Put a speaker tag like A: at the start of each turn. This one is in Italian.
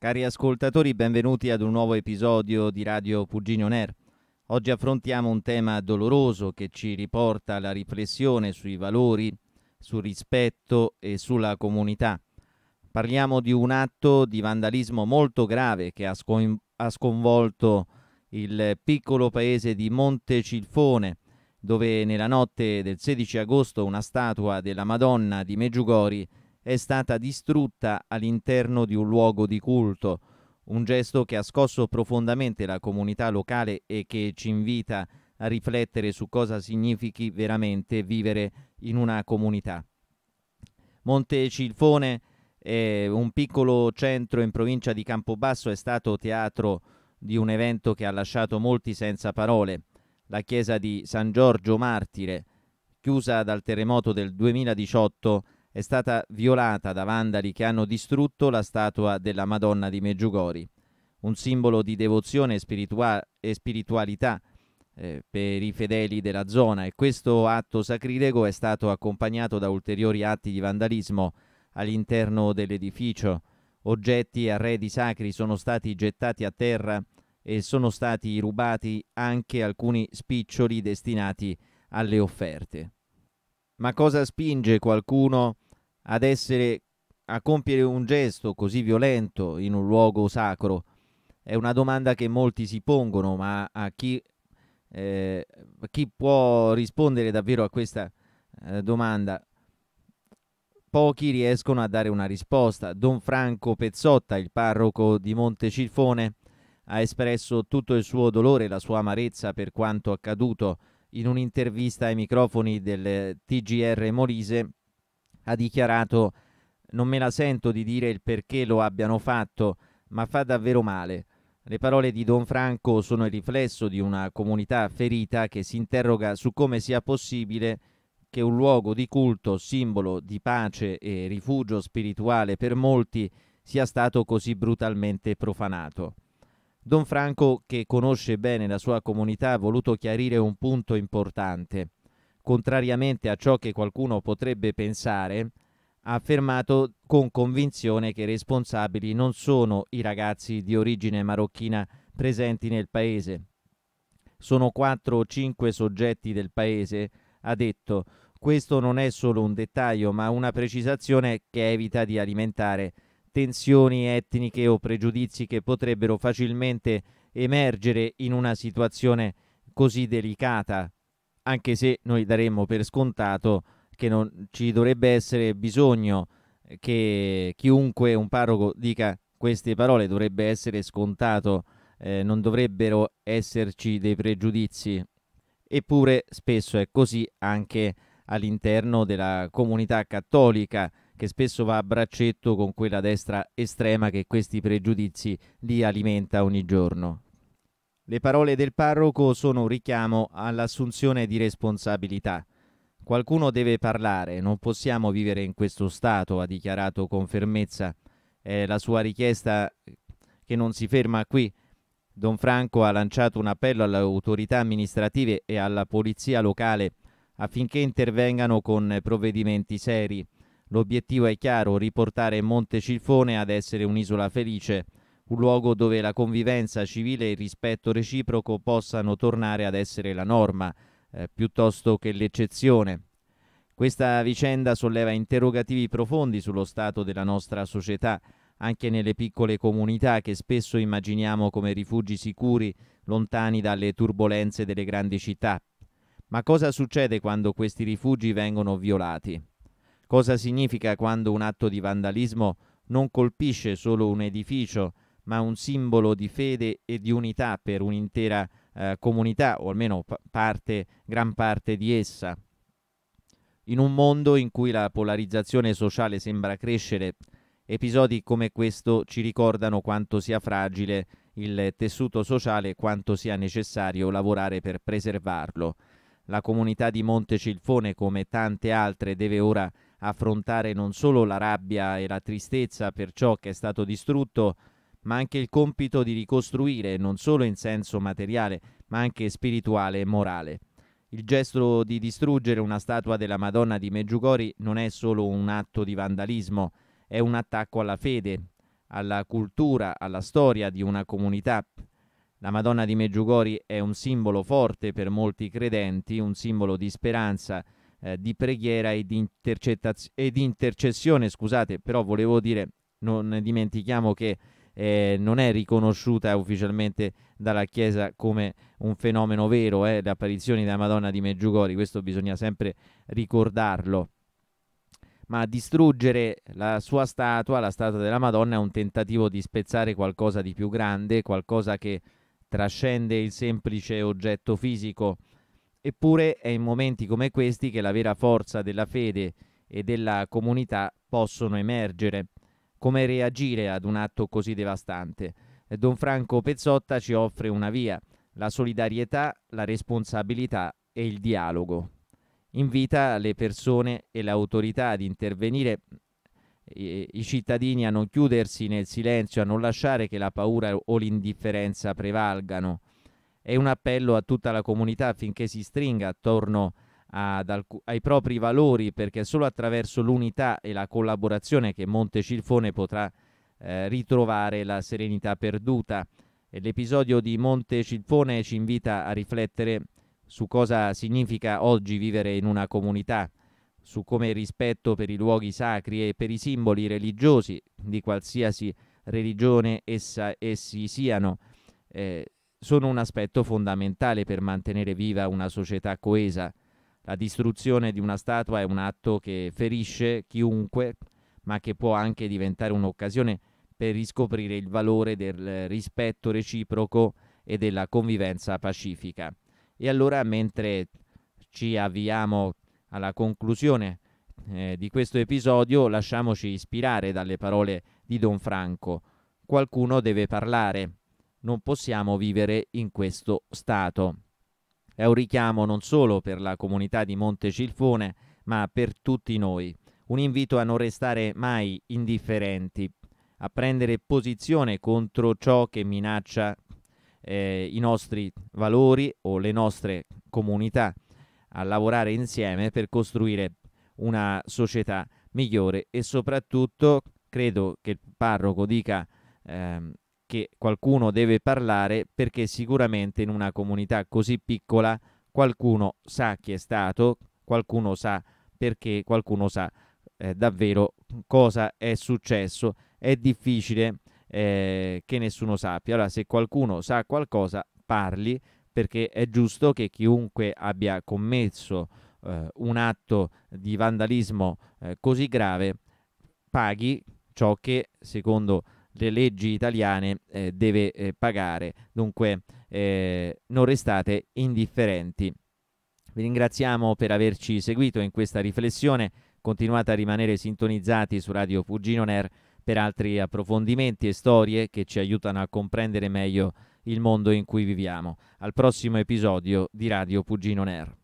A: Cari ascoltatori, benvenuti ad un nuovo episodio di Radio Puginio Ner. Oggi affrontiamo un tema doloroso che ci riporta alla riflessione sui valori, sul rispetto e sulla comunità. Parliamo di un atto di vandalismo molto grave che ha, scon- ha sconvolto il piccolo paese di Montecilfone, dove nella notte del 16 agosto una statua della Madonna di Meggiugori è stata distrutta all'interno di un luogo di culto, un gesto che ha scosso profondamente la comunità locale e che ci invita a riflettere su cosa significhi veramente vivere in una comunità. Monte Cilfone è un piccolo centro in provincia di Campobasso, è stato teatro di un evento che ha lasciato molti senza parole, la chiesa di San Giorgio Martire, chiusa dal terremoto del 2018 è stata violata da vandali che hanno distrutto la statua della Madonna di Meggiugori, un simbolo di devozione e, spiritua- e spiritualità eh, per i fedeli della zona e questo atto sacrilego è stato accompagnato da ulteriori atti di vandalismo all'interno dell'edificio. Oggetti e arredi sacri sono stati gettati a terra e sono stati rubati anche alcuni spiccioli destinati alle offerte. Ma cosa spinge qualcuno ad essere a compiere un gesto così violento in un luogo sacro? È una domanda che molti si pongono, ma a chi, eh, chi può rispondere davvero a questa eh, domanda? Pochi riescono a dare una risposta. Don Franco Pezzotta, il parroco di Monte Cirfone, ha espresso tutto il suo dolore e la sua amarezza per quanto accaduto in un'intervista ai microfoni del TGR Molise ha dichiarato non me la sento di dire il perché lo abbiano fatto, ma fa davvero male. Le parole di Don Franco sono il riflesso di una comunità ferita che si interroga su come sia possibile che un luogo di culto, simbolo di pace e rifugio spirituale per molti, sia stato così brutalmente profanato. Don Franco, che conosce bene la sua comunità, ha voluto chiarire un punto importante contrariamente a ciò che qualcuno potrebbe pensare, ha affermato con convinzione che i responsabili non sono i ragazzi di origine marocchina presenti nel paese. Sono 4 o 5 soggetti del paese, ha detto. Questo non è solo un dettaglio, ma una precisazione che evita di alimentare tensioni etniche o pregiudizi che potrebbero facilmente emergere in una situazione così delicata, anche se noi daremmo per scontato che non ci dovrebbe essere bisogno che chiunque un parroco dica queste parole, dovrebbe essere scontato, eh, non dovrebbero esserci dei pregiudizi. Eppure spesso è così anche all'interno della comunità cattolica, che spesso va a braccetto con quella destra estrema che questi pregiudizi li alimenta ogni giorno. Le parole del parroco sono un richiamo all'assunzione di responsabilità. Qualcuno deve parlare, non possiamo vivere in questo stato, ha dichiarato con fermezza. È la sua richiesta che non si ferma qui. Don Franco ha lanciato un appello alle autorità amministrative e alla polizia locale affinché intervengano con provvedimenti seri. L'obiettivo è chiaro, riportare Monte Montecilfone ad essere un'isola felice un luogo dove la convivenza civile e il rispetto reciproco possano tornare ad essere la norma eh, piuttosto che l'eccezione. Questa vicenda solleva interrogativi profondi sullo stato della nostra società, anche nelle piccole comunità che spesso immaginiamo come rifugi sicuri, lontani dalle turbulenze delle grandi città. Ma cosa succede quando questi rifugi vengono violati? Cosa significa quando un atto di vandalismo non colpisce solo un edificio, ma un simbolo di fede e di unità per un'intera eh, comunità, o almeno parte, gran parte di essa. In un mondo in cui la polarizzazione sociale sembra crescere, episodi come questo ci ricordano quanto sia fragile il tessuto sociale e quanto sia necessario lavorare per preservarlo. La comunità di Monte Cilfone, come tante altre, deve ora affrontare non solo la rabbia e la tristezza per ciò che è stato distrutto, ma anche il compito di ricostruire non solo in senso materiale, ma anche spirituale e morale. Il gesto di distruggere una statua della Madonna di Meggiugori non è solo un atto di vandalismo, è un attacco alla fede, alla cultura, alla storia di una comunità. La Madonna di Meggiugori è un simbolo forte per molti credenti, un simbolo di speranza, eh, di preghiera e di, e di intercessione, scusate, però volevo dire, non dimentichiamo che eh, non è riconosciuta ufficialmente dalla Chiesa come un fenomeno vero, eh, le apparizioni della Madonna di Meggiugori, questo bisogna sempre ricordarlo. Ma distruggere la sua statua, la statua della Madonna, è un tentativo di spezzare qualcosa di più grande, qualcosa che trascende il semplice oggetto fisico. Eppure è in momenti come questi che la vera forza della fede e della comunità possono emergere come reagire ad un atto così devastante. Don Franco Pezzotta ci offre una via, la solidarietà, la responsabilità e il dialogo. Invita le persone e le autorità ad intervenire, i cittadini a non chiudersi nel silenzio, a non lasciare che la paura o l'indifferenza prevalgano. È un appello a tutta la comunità affinché si stringa attorno a alc- ai propri valori perché è solo attraverso l'unità e la collaborazione che Montecilfone potrà eh, ritrovare la serenità perduta. E l'episodio di Montecilfone ci invita a riflettere su cosa significa oggi vivere in una comunità, su come il rispetto per i luoghi sacri e per i simboli religiosi di qualsiasi religione essa, essi siano, eh, sono un aspetto fondamentale per mantenere viva una società coesa. La distruzione di una statua è un atto che ferisce chiunque, ma che può anche diventare un'occasione per riscoprire il valore del rispetto reciproco e della convivenza pacifica. E allora, mentre ci avviamo alla conclusione eh, di questo episodio, lasciamoci ispirare dalle parole di Don Franco. Qualcuno deve parlare, non possiamo vivere in questo stato. È un richiamo non solo per la comunità di Monte Cilfone, ma per tutti noi. Un invito a non restare mai indifferenti, a prendere posizione contro ciò che minaccia eh, i nostri valori o le nostre comunità, a lavorare insieme per costruire una società migliore e soprattutto credo che il parroco dica ehm, che qualcuno deve parlare perché sicuramente in una comunità così piccola qualcuno sa chi è stato, qualcuno sa perché, qualcuno sa eh, davvero cosa è successo. È difficile eh, che nessuno sappia. Allora, se qualcuno sa qualcosa, parli perché è giusto che chiunque abbia commesso eh, un atto di vandalismo eh, così grave paghi ciò che secondo le leggi italiane eh, deve eh, pagare. Dunque eh, non restate indifferenti. Vi ringraziamo per averci seguito in questa riflessione. Continuate a rimanere sintonizzati su Radio Fugino Ner per altri approfondimenti e storie che ci aiutano a comprendere meglio il mondo in cui viviamo. Al prossimo episodio di Radio Pugino Ner.